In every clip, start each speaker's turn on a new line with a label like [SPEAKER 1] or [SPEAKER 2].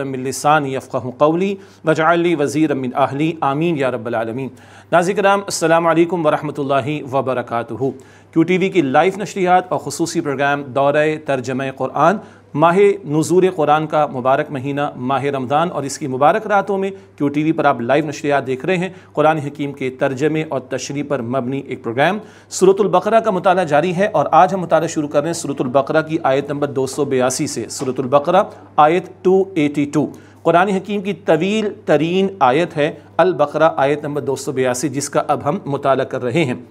[SPEAKER 1] तमिलसान यफ़ा कौली वजाली वज़ी अमिन आहली आमीन या रबालमीन नाजिक राम अल्लाम वरहमल वबरक क्यू टी वी की लाइव नशरियात और खसूस प्रोग्राम दौरे तर्जम क़ुरान माह नज़ूर कुरान का मुबारक महीना माह रमज़ान और इसकी मुबारक रातों में क्यू टी वी पर आप लाइव नशरियात देख रहे हैं कुरान हकीम के तर्जमे और तशरी पर मबनी एक प्रोग्राम सूरतुल्बकरा का मताल जारी है और आज हम मताल शुरू कर रहे हैं सूरतुल्बकरा की आयत नंबर दो सौ बयासी से सूरतुल्बकरा आयत टू एटी टू कुरान हकीम की तवील तरीन आयत है अलबकरा आयत नंबर दो सौ बयासी जिसका अब हम मताल कर रहे हैं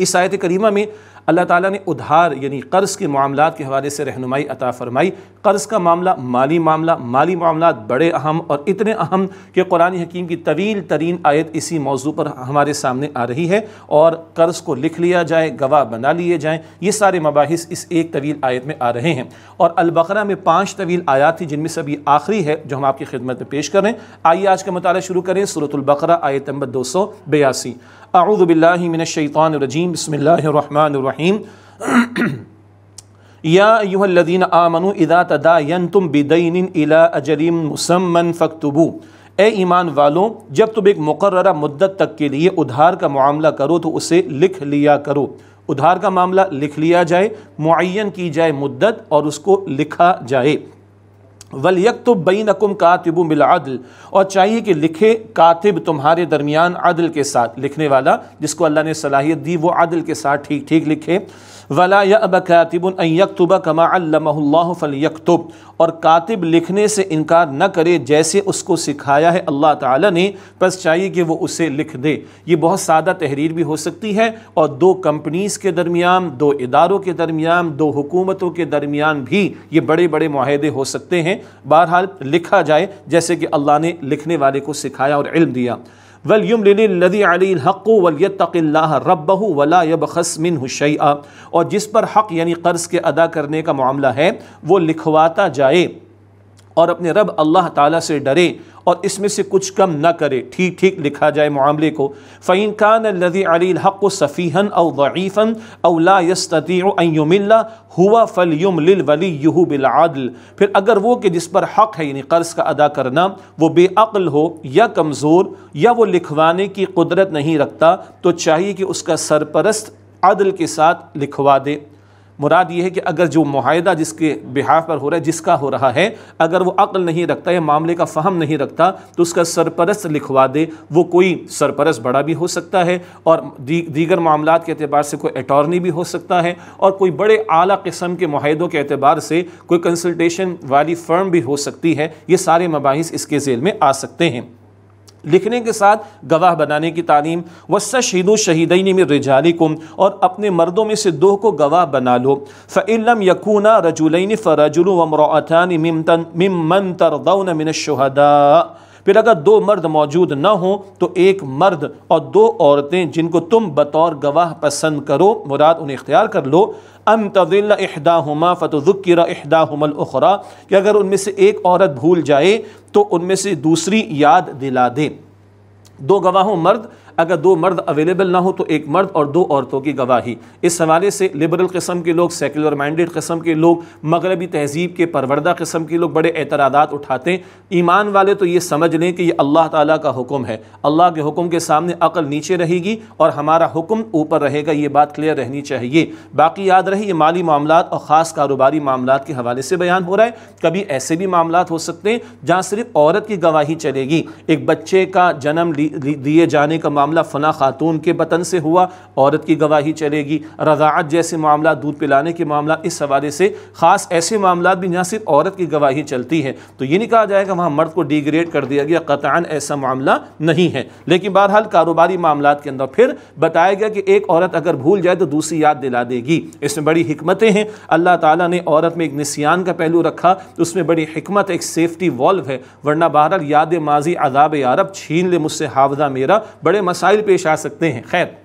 [SPEAKER 1] इस आयत करीमा में अल्लाह ताला ने उधार यानी कर्ज़ के मामला के हवाले से रहनुमाई अता फ़रमाई कर्ज़ का मामला माली मामला माली मामला बड़े अहम और इतने अहम कि कुरान हकीम की तवील तरीन आयत इसी मौजू पर हमारे सामने आ रही है और कर्ज़ को लिख लिया जाए गवाह बना लिए जाएँ ये सारे मबास इस एक तवील आयत में आ रहे हैं और अलबकरा में पाँच तवील आयात थी जिनमें सभी आखिरी है जो हम आपकी खिदमत में पेश करें आइए आज का मताल शुरू करें सूरतुल्बकरा आयत नंबर दो सौ बयासी आऊदबिल्लिमिनशैतानरजीम बसमीम यादीन आमनु इदा तदायन तुम बिदीन इला अजलीम मुसम्मन फ़क्तबू ए ईमान वालों जब तुम एक मुकर्रा मुद्दत तक के लिए उधार का मामला करो तो उसे लिख लिया करो उधार का मामला लिख लिया जाए मुन की जाए मुद्दत और उसको लिखा जाए वलयक तो बई नकुम कातिब बिलादल और चाहिए कि लिखे कातिब तुम्हारे दरमियान अदल के साथ लिखने वाला जिसको अल्लाह ने सलाहियत दी वो अदल के साथ ठीक ठीक लिखे वला अब कातिबन यकतुबा कमा और कातिब लिखने से इनकार न करे जैसे उसको सिखाया है अल्लाह ताला ने बस चाहिए कि वो उसे लिख दे ये बहुत सादा तहरीर भी हो सकती है और दो कंपनीज़ के दरमियान दो इदारों के दरमियान दो हुकूमतों के दरमियान भी ये बड़े बड़े माहदे हो सकते हैं बहरहाल लिखा जाए जैसे कि अल्लाह ने लिखने वाले को सिखाया और इल्म दिया वलयम लदीक़ वलियतः रब वला और जिस पर हक़ यानी कर्ज़ के अदा करने का मामला है वो लिखवाता जाए और अपने रब अल्लाह ताला से डरे और इसमें से कुछ कम ना करे ठीक ठीक लिखा जाए मामले को फ़ैन खान लदी हक़ सफ़ीहन अवफ़न अवला यस्तमिल्ला हुआ फ़लयुम लिलवली यहू बिलादल फिर अगर वो कि जिस पर हक़ है यानी कर्ज़ का अदा करना वो बेअल हो या कमज़ोर या वो लिखवाने की कुदरत नहीं रखता तो चाहिए कि उसका सरपरस्त अदल के साथ लिखवा दे मुराद ये है कि अगर जो माहदा जिसके बिहाफ पर हो रहा है जिसका हो रहा है अगर वो अक्ल नहीं रखता या मामले का फ़हम नहीं रखता तो उसका सरपरस्त लिखवा दे वो कोई सरपरस्त बड़ा भी हो सकता है और दी, दीगर मामला के अतबार से कोई अटॉर्नी भी हो सकता है और कोई बड़े अली किस्म के माहदों के अतबार से कोई कंसल्टेशन वाली फ़र्म भी हो सकती है ये सारे मबाइस इसके जेल में आ सकते हैं लिखने के साथ गवाह बनाने की तालीम वस्सा शहीदो शहीदनी में रिजाली कुम और अपने मर्दों में से दो को गवाह बना लो फिल्म यकूना रजुलैन फ़रजुल वमरातान मिमतन मिमन तरदौन मिन शहदा फिर अगर दो मर्द मौजूद न हो तो एक मर्द और दो औरतें जिनको तुम बतौर गवाह पसंद करो मुराद उन्हें इख्तियार कर लो अम तविल अहदा हमा फ़तुज़ुक्र अहदा हमल उखरा कि अगर उनमें से एक औरत भूल जाए तो उनमें से दूसरी याद दिला दे दो गवाहों मर्द अगर दो मर्द अवेलेबल ना हो तो एक मर्द और दो औरतों की गवाही इस हवाले से लिबरल किस्म के लोग सेकुलर माइंडेड किस्म के लोग मगरबी तहजीब के परवरदा किस्म के लोग बड़े एतराज़ात उठाते हैं ईमान वाले तो ये समझ लें कि ये अल्लाह ताला का हुक्म है अल्लाह के हुक्म के सामने अकल नीचे रहेगी और हमारा हुक्म ऊपर रहेगा ये बात क्लियर रहनी चाहिए बाकी याद रहे ये माली मामला और ख़ास कारोबारी मामला के हवाले से बयान हो रहा है कभी ऐसे भी मामला हो सकते हैं जहाँ सिर्फ औरत की गवाही चलेगी एक बच्चे का जन्म दिए जाने का मामला फ़ना ख़ातून के बतन से हुआ औरत की गवाही चलेगी रज़ात जैसे मामला दूध पिलाने के मामला इस हवाले से ख़ास ऐसे मामला भी जहाँ सिर्फ औरत की गवाही चलती है तो ये नहीं कहा जाएगा वहाँ मर्द को डिग्रेड कर दिया गया कतान ऐसा मामला नहीं है लेकिन बहरहाल कारोबारी मामला के अंदर फिर बताया गया कि एक औरत अगर भूल जाए तो दूसरी याद दिला देगी इसमें बड़ी हमतें हैं अल्लाह ताला ने औरत में एक निसियान का पहलू रखा तो उसमें बड़ी हमत एक सेफ्टी वॉल्व है वरना बहरहाल याद माजी अदाब अरब छीन ले मुझसे हावजा मेरा बड़े मसाइल पेश आ सकते हैं खैर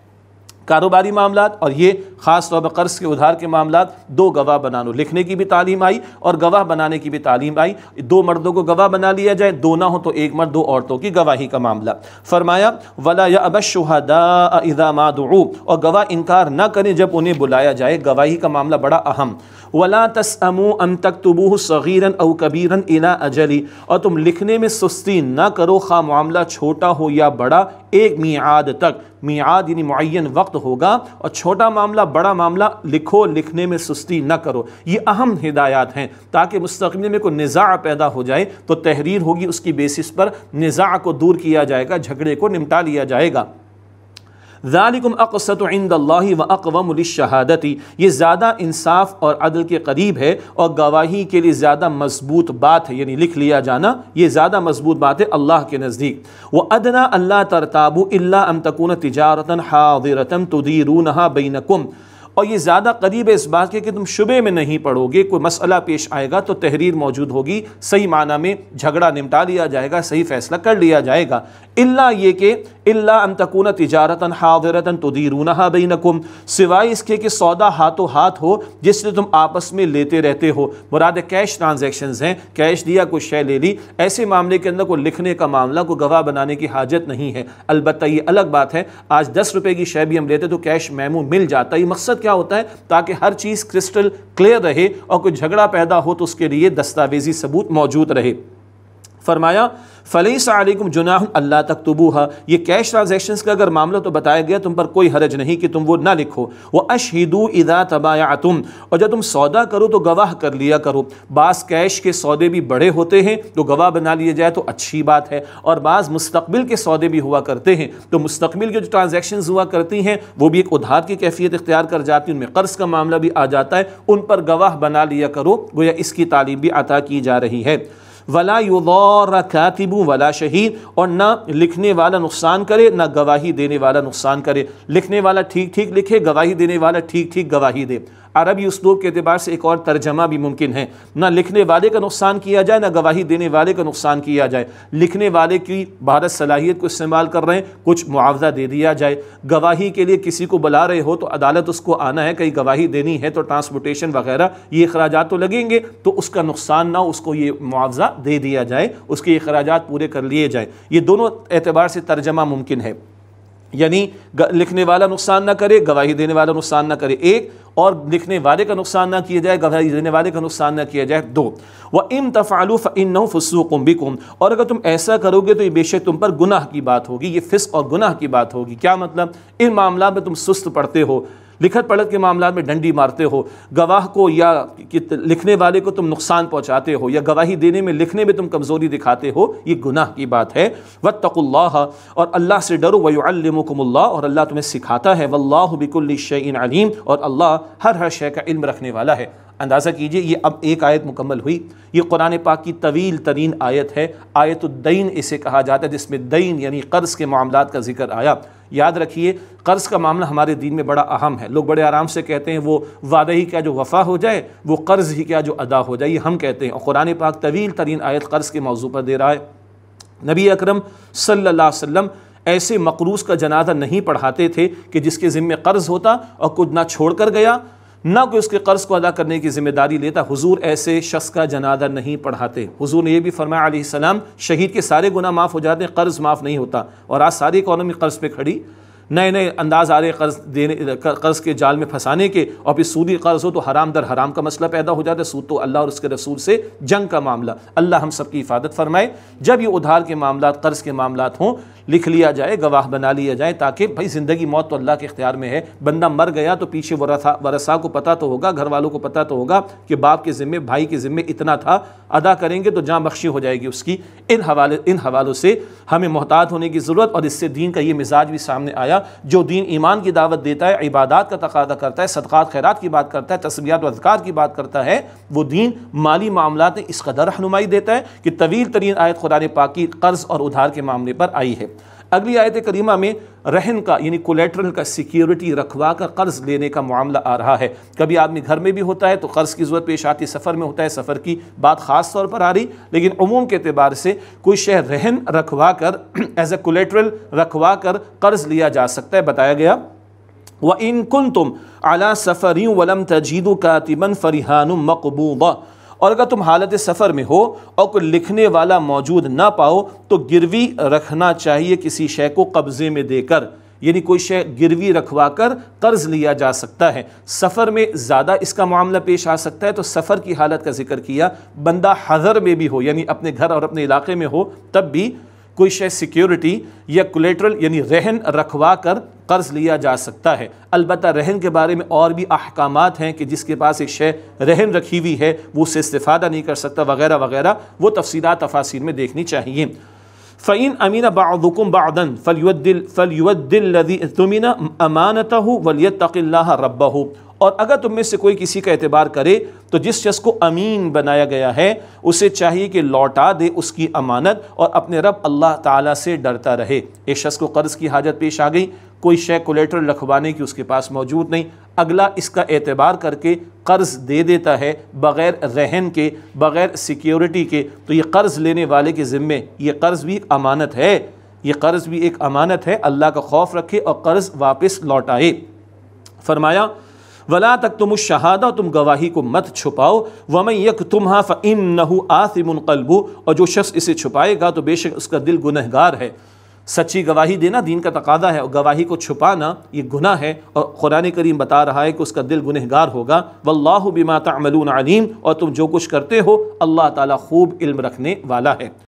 [SPEAKER 1] कारोबारी मामला और ये ख़ास तौर पर कर्ज़ के उधार के मामला दो गवाह बना लो लिखने की भी तालीम आई और गवाह बनाने की भी तालीम आई दो मर्दों को गवाह बना लिया जाए दो ना हो तो एक मर्द दो औरतों की गवाही का मामला फरमाया वला या अब शहदा मादू और गवाह इनकार ना करें जब उन्हें बुलाया जाए गवाही का मामला बड़ा अहम वला तसमू अम तक तबूह सगीरन अव कबीरन इला अजली और तुम लिखने में सुस्ती ना करो खा मामला छोटा हो या बड़ा एक मियाद तक मियाद यानी मुन वक्त होगा और छोटा मामला बड़ा मामला लिखो लिखने में सुस्ती न करो ये अहम हिदायत हैं ताकि मुस्तबिल में कोई निज़ा पैदा हो जाए तो तहरीर होगी उसकी बेसिस पर निज़ा को दूर किया जाएगा झगड़े को निपटा लिया जाएगा ज़ालिकुम अक़सत इंदल्ला अकवम शहादती ये ज़्यादा इंसाफ और अदल के करीब है और गवाही के लिए ज़्यादा मजबूत बात है यानी लिख लिया जाना ये ज़्यादा मजबूत बात है अल्लाह के नज़दीक व अदना अल्ला तरताबू अम तकून तजारता हादिरता तुदीरून बैनकुम और ये ज़्यादा करीब है इस बात के कि तुम शुबे में नहीं पढ़ोगे कोई मसला पेश आएगा तो तहरीर मौजूद होगी सही माना में झगड़ा निपटा लिया जाएगा सही फैसला कर लिया जाएगा इल्ला ये कि इल्ला अन तकून तजारता हादरता तुदीरूनहा नकुम सिवाय इसके कि सौदा हाथों हाथ हो जिससे तुम आपस में लेते रहते हो मुराद कैश ट्रांजेक्शन हैं कैश दिया कुछ शय ले ली ऐसे मामले के अंदर को लिखने का मामला को गवाह बनाने की हाजत नहीं है अलबत्त ये अलग बात है आज दस रुपये की शय भी हम लेते तो कैश मैमू मिल जाता ये मकसद क्या होता है ताकि हर चीज़ क्रिस्टल क्लियर रहे और कोई झगड़ा पैदा हो तो उसके लिए दस्तावेजी सबूत मौजूद रहे फरमाया फ़लीस आलिकुम जुनाह अल्लाह तक तबूहा ये कैश ट्रांजेक्शन का अगर मामला तो बताया गया तुम पर कोई हरज नहीं कि तुम वो ना लिखो वह अशहिदू इदा तबाया तुम और जब तुम सौदा करो तो गवाह कर लिया करो बास कैश के सौदे भी बड़े होते हैं तो गवाह बना लिए जाए तो अच्छी बात है और बाज़ मुस्तबिल के सौदे भी हुआ करते हैं तो मुस्तबिल के जो ट्रांजेक्शन हुआ करती हैं वो भी एक उधार की कैफियत इख्तियार कर जाती है उनमें कर्ज का मामला भी आ जाता है उन पर गवाह बना लिया करो गोया इसकी तालीम भी अता की जा रही है वला युदौर कातिबू वला शहीद और ना लिखने वाला नुकसान करे ना गवाही देने वाला नुकसान करे लिखने वाला ठीक ठीक लिखे गवाही देने वाला ठीक ठीक गवाही दे अरबी उसलूब के अतबार से एक और तर्जमा भी मुमकिन है ना लिखने वाले का नुकसान किया जाए ना गवाही देने वाले का नुकसान किया जाए लिखने वाले की भारत सलाहियत को इस्तेमाल कर रहे हैं कुछ मुआवजा दे दिया जाए गवाही के लिए किसी को बुला रहे हो तो अदालत उसको आना है कहीं गवाही देनी है तो ट्रांसपोर्टेशन वगैरह ये अखराज तो लगेंगे तो उसका नुकसान ना उसको ये मुआवजा दे दिया जाए उसके अखराज पूरे कर लिए जाए ये दोनों एतबार से तर्जमा मुमकिन है यानी लिखने वाला नुकसान ना करे गवाही देने वाला नुकसान ना करे एक और लिखने वाले का नुकसान ना किया जाए गवाही देने वाले का नुकसान ना किया जाए दो व इम तफ़ालू फ़िन फसूकुम और अगर तुम ऐसा करोगे तो ये बेशक तुम पर गुनाह की बात होगी ये फ़िस और गुनाह की बात होगी क्या मतलब इन मामला में तुम सुस्त पड़ते हो लिखत पढ़त के मामला में डंडी मारते हो गवाह को या लिखने वाले को तुम नुकसान पहुँचाते हो या गवाही देने में लिखने में तुम कमज़ोरी दिखाते हो ये गुनाह की बात है व वत और अल्लाह से डरो वयुमकुमल्ला और अल्लाह तुम्हें सिखाता है वल्लाह बिकुल्ल अलीम और अल्लाह हर हर शय का इल्म रखने वाला है अंदाज़ा कीजिए ये अब एक आयत मुकम्मल हुई ये कुरान पाक की तवील तरीन आयत है आयतुद्दीन इसे कहा जाता है जिसमें दीन यानी कर्ज़ के मामला का जिक्र आया याद रखिए कर्ज़ का मामला हमारे दीन में बड़ा अहम है लोग बड़े आराम से कहते हैं वो वादा ही क्या जो वफ़ा हो जाए वो कर्ज़ ही क्या जो अदा हो जाए ये हम कहते हैं और कुरान पाक तवील तरीन आयत कर्ज़ के मौजू पर दे रहा है नबी अक्रम सल अलैहि ऐसे मकरूज का जनाजा नहीं पढ़ाते थे कि जिसके ज़िम्मे कर्ज़ होता और कुछ ना छोड़ कर गया ना कोई उसके कर्ज को अदा करने की जिम्मेदारी लेता हुजूर ऐसे शख्स का जनादा नहीं पढ़ाते हुजूर ने यह भी फरमाया सलाम शहीद के सारे गुना माफ़ हो जाते हैं कर्ज़ माफ़ नहीं होता और आज सारी इकोनॉमी कर्ज़ पे खड़ी नए नए अंदाज आ रहे कर्ज देने कर्ज के जाल में फंसाने के और फिर सूदी कर्ज हो तो हराम दर हराम का मसला पैदा हो जाता है सूद तो अल्लाह और उसके रसूल से जंग का मामला अल्लाह हम सबकी हिफाजत फरमाए जब ये उधार के मामला कर्ज के मामला हों लिख लिया जाए गवाह बना लिया जाए ताकि भाई ज़िंदगी मौत तो अल्लाह के इख्तियार में है बंदा मर गया तो पीछे वरसा वरसा को पता तो होगा घर वालों को पता तो होगा कि बाप के ज़िम्मे भाई के ज़िम्मे इतना था अदा करेंगे तो जहाँ बख्शी हो जाएगी उसकी इन हवाले इन हवालों से हमें मोहतात होने की ज़रूरत और इससे दीन का ये मिजाज भी सामने आया जो दीन ईमान की दावत देता है इबादत का तकादा करता है सदक़ात खैरात की बात करता है तस्बियात वजकार की बात करता है वो दीन माली मामला में इस कदर रहनुमाई देता है कि तवील तरीन आयत खुदा पाकि कर्ज़ और उधार के मामले पर आई है अगली आयत करीमा में रहन का यानी कोलेट्रल का सिक्योरिटी रखवा कर कर्ज़ लेने का मामला आ रहा है कभी आदमी घर में भी होता है तो कर्ज़ की ज़रूरत पेश आती सफ़र में होता है सफ़र की बात ख़ास तौर पर आ रही लेकिन अमूम के अतबार से कोई शहर रहन रखवा कर एज ए कोलेट्रल रखवा कर कर्ज़ लिया जा सकता है बताया गया व इन कुल तुम अला सफ़री वलम तजीद तिबन फरिहान मकबूबा और अगर तुम हालत सफ़र में हो और कोई लिखने वाला मौजूद ना पाओ तो गिरवी रखना चाहिए किसी शय को कब्ज़े में देकर यानी कोई शय गिरवी रखवा कर कर्ज लिया जा सकता है सफ़र में ज़्यादा इसका मामला पेश आ सकता है तो सफ़र की हालत का जिक्र किया बंदा हज़र में भी हो यानी अपने घर और अपने इलाके में हो तब भी कोई शे सिक्योरिटी या कोलेट्रल यानी रहन रखवा कर कर्ज़ लिया जा सकता है अलबत् रहन के बारे में और भी अहकाम हैं कि जिसके पास एक शे रहन रखी हुई है वो उससे इस्तादा नहीं कर सकता वगैरह वगैरह वो तफसीला तफासिर में देखनी चाहिए फ़ैन अमीन बाकुम बादन फलियल फलियल तुमीना अमानत हो वलियत तक़ल्ला रब्बा हो और अगर तुम में से कोई किसी का एतबार करे तो जिस शख्स को अमीन बनाया गया है उसे चाहिए कि लौटा दे उसकी अमानत और अपने रब अल्लाह ताला से डरता रहे एक शख्स को कर्ज़ की हाजत पेश आ गई कोई शे कोलेटर रखवाने की उसके पास मौजूद नहीं अगला इसका एतबार करके कर्ज़ दे देता है बग़ैर रहन के बग़ैर सिक्योरिटी के तो ये कर्ज़ लेने वाले के ज़िम्मे ये कर्ज़ भी अमानत है ये कर्ज़ भी एक अमानत है अल्लाह का खौफ रखे और कर्ज़ वापस लौटाए फरमाया वला तक तुम उस शहादा तुम गवाही को मत छुपाओ वमन यक तुम्हा इन नहू आसिमुन कलबू और जो शख्स इसे छुपाएगा तो बेशक उसका दिल गुनहगार है सच्ची गवाही देना दीन का तकादा है और गवाही को छुपाना ये गुना है और क़ुरान करीम बता रहा है कि उसका दिल गुनहगार होगा वल्लाहु बिमा तमलून अलीम और तुम जो कुछ करते हो अल्लाह ताला खूब इल्म रखने वाला है